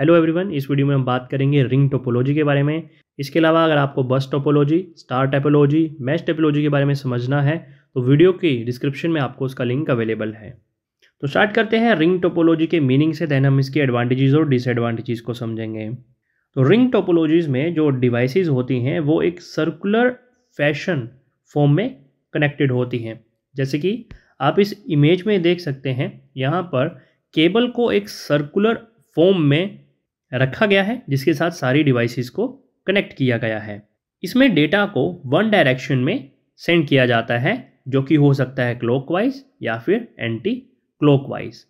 Hello everyone इस video में हम बात करेंगे रिंग टोपोलॉजी के बारे में इसके अलावा अगर आपको bus topology star topology mesh topology के बारे में समझना है तो वीडियो की डिस्क्रिप्शन में आपको उसका लिंक अवेलेबल है तो स्टार्ट करते हैं रिंग टोपोलॉजी के मीनिंग से देन हम इसके एडवांटेजेस और डिसएडवांटेजेस को समझेंगे तो रिंग टोपोलॉजीज़ में जो डिवाइस होती हैं वो एक सर्कुलर फैशन फॉर्म में कनेक्टेड होती हैं जैसे कि आप इस इमेज में देख सकते हैं यहाँ पर केबल को एक सर्कुलर फॉर्म में रखा गया है जिसके साथ सारी डिवाइसेस को कनेक्ट किया गया है इसमें डेटा को वन डायरेक्शन में सेंड किया जाता है जो कि हो सकता है क्लॉकवाइज या फिर एंटी क्लॉकवाइज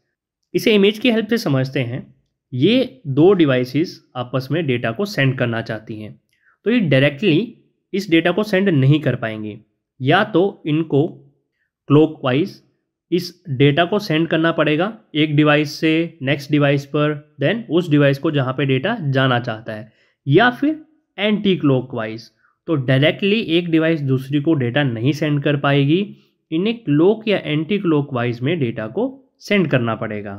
इसे इमेज की हेल्प से समझते हैं ये दो डिवाइसेस आपस में डेटा को सेंड करना चाहती हैं तो ये डायरेक्टली इस डेटा को सेंड नहीं कर पाएंगे या तो इनको क्लॉकवाइज इस डेटा को सेंड करना पड़ेगा एक डिवाइस से नेक्स्ट डिवाइस पर देन उस डिवाइस को जहाँ पे डेटा जाना चाहता है या फिर एंटी क्लोक वाइज तो डायरेक्टली एक डिवाइस दूसरी को डेटा नहीं सेंड कर पाएगी इन्हें क्लोक या एंटी क्लोक वाइज में डेटा को सेंड करना पड़ेगा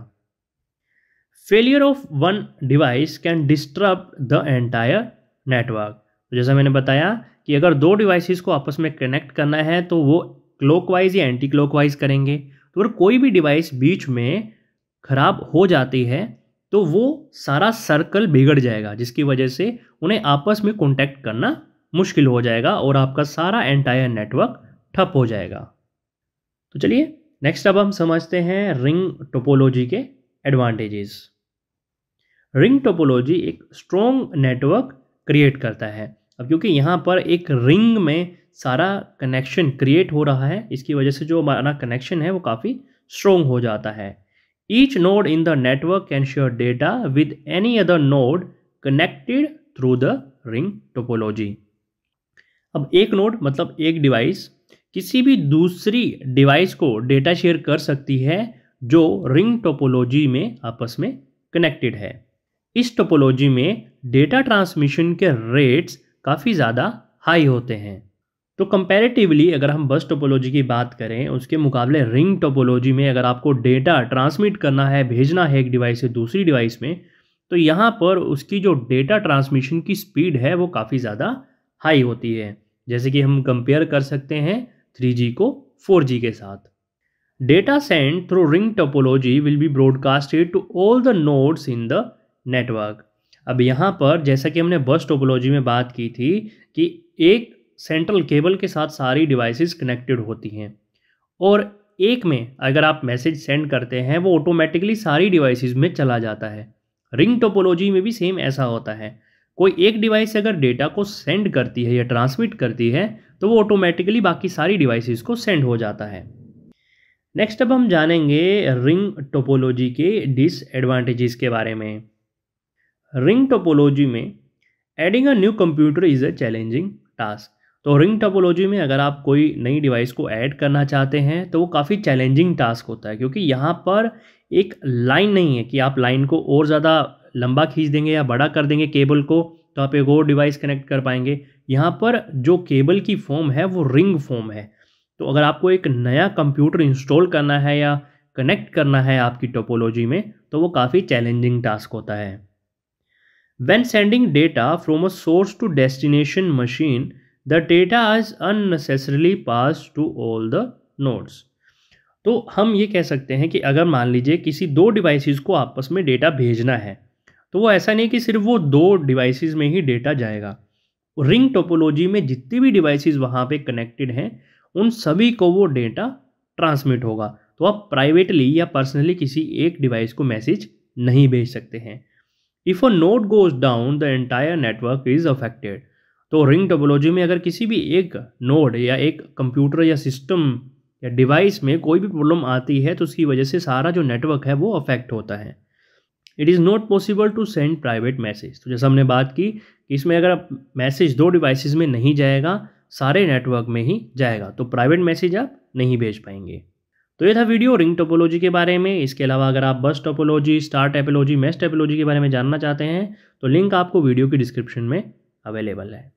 failure of one device can disturb the entire network जैसा मैंने बताया कि अगर दो डिवाइसेस को आपस में कनेक्ट करना है तो वो क्लॉकवाइज या एंटी क्लॉकवाइज करेंगे तो अगर कोई भी डिवाइस बीच में खराब हो जाती है तो वो सारा सर्कल बिगड़ जाएगा जिसकी वजह से उन्हें आपस में कॉन्टैक्ट करना मुश्किल हो जाएगा और आपका सारा एंटायर नेटवर्क ठप हो जाएगा तो चलिए नेक्स्ट अब हम समझते हैं रिंग टोपोलॉजी के एडवांटेजेस रिंग टोपोलॉजी एक स्ट्रॉन्ग नेटवर्क क्रिएट करता है अब क्योंकि यहाँ पर एक रिंग में सारा कनेक्शन क्रिएट हो रहा है इसकी वजह से जो हमारा कनेक्शन है वो काफ़ी स्ट्रोंग हो जाता है each node in the network can share data with any other node connected through the ring topology अब एक नोड मतलब एक डिवाइस किसी भी दूसरी डिवाइस को डेटा शेयर कर सकती है जो रिंग टोपोलॉजी में आपस में कनेक्टेड है इस टोपोलॉजी में डेटा ट्रांसमिशन के रेट्स काफ़ी ज़्यादा हाई होते हैं तो कंपैरेटिवली अगर हम बस टोपोलॉजी की बात करें उसके मुकाबले रिंग टोपोलॉजी में अगर आपको डेटा ट्रांसमिट करना है भेजना है एक डिवाइस से दूसरी डिवाइस में तो यहाँ पर उसकी जो डेटा ट्रांसमिशन की स्पीड है वो काफ़ी ज़्यादा हाई होती है जैसे कि हम कंपेयर कर सकते हैं थ्री को फोर के साथ data send through ring topology will be broadcasted to all the nodes in the network अब यहाँ पर जैसा कि हमने बस टोपोलॉजी में बात की थी कि एक सेंट्रल केबल के साथ सारी डिवाइसेस कनेक्टेड होती हैं और एक में अगर आप मैसेज सेंड करते हैं वो ऑटोमेटिकली सारी डिवाइसेस में चला जाता है रिंग टोपोलॉजी में भी सेम ऐसा होता है कोई एक डिवाइस अगर डेटा को सेंड करती है या ट्रांसमिट करती है तो वो ऑटोमेटिकली बाकी सारी डिवाइसेस को सेंड हो जाता है नेक्स्ट अब हम जानेंगे रिंग टोपोलॉजी के डिसएडवांटेजेस के बारे में रिंग टोपोलॉजी में adding a new computer is a challenging task तो रिंग टोपोलॉजी में अगर आप कोई नई डिवाइस को ऐड करना चाहते हैं तो वो काफ़ी चैलेंजिंग टास्क होता है क्योंकि यहाँ पर एक लाइन नहीं है कि आप लाइन को और ज़्यादा लंबा खींच देंगे या बड़ा कर देंगे केबल को तो आप एक और डिवाइस कनेक्ट कर पाएंगे यहाँ पर जो केबल की फॉर्म है वो रिंग फॉर्म है तो अगर आपको एक नया कंप्यूटर इंस्टॉल करना है या कनेक्ट करना है आपकी टोपोलॉजी में तो वो काफ़ी चैलेंजिंग टास्क होता है When sending data from a source to destination machine, the data is unnecessarily passed to all the nodes. तो हम ये कह सकते हैं कि अगर मान लीजिए किसी दो डिवाइसेस को आपस में डेटा भेजना है तो वो ऐसा नहीं कि सिर्फ वो दो डिवाइसेस में ही डेटा जाएगा रिंग टोपोलॉजी में जितनी भी डिवाइसेस वहाँ पे कनेक्टेड हैं उन सभी को वो डेटा ट्रांसमिट होगा तो आप प्राइवेटली या पर्सनली किसी एक डिवाइस को मैसेज नहीं भेज सकते हैं if a node goes down the entire network is affected तो रिंग टोपोलॉजी में अगर किसी भी एक नोड या एक कंप्यूटर या सिस्टम या डिवाइस में कोई भी प्रॉब्लम आती है तो उसकी वजह से सारा जो नेटवर्क है वो अफेक्ट होता है it is not possible to send private message तो जैसा हमने बात की कि इसमें अगर मैसेज दो डिवाइसेस में नहीं जाएगा सारे नेटवर्क में ही जाएगा तो प्राइवेट मैसेज आप नहीं भेज पाएंगे तो ये था वीडियो रिंग टोपोलॉजी के बारे में इसके अलावा अगर आप bus topology star topology mesh topology के बारे में जानना चाहते हैं तो लिंक आपको वीडियो की डिस्क्रिप्शन में अवेलेबल है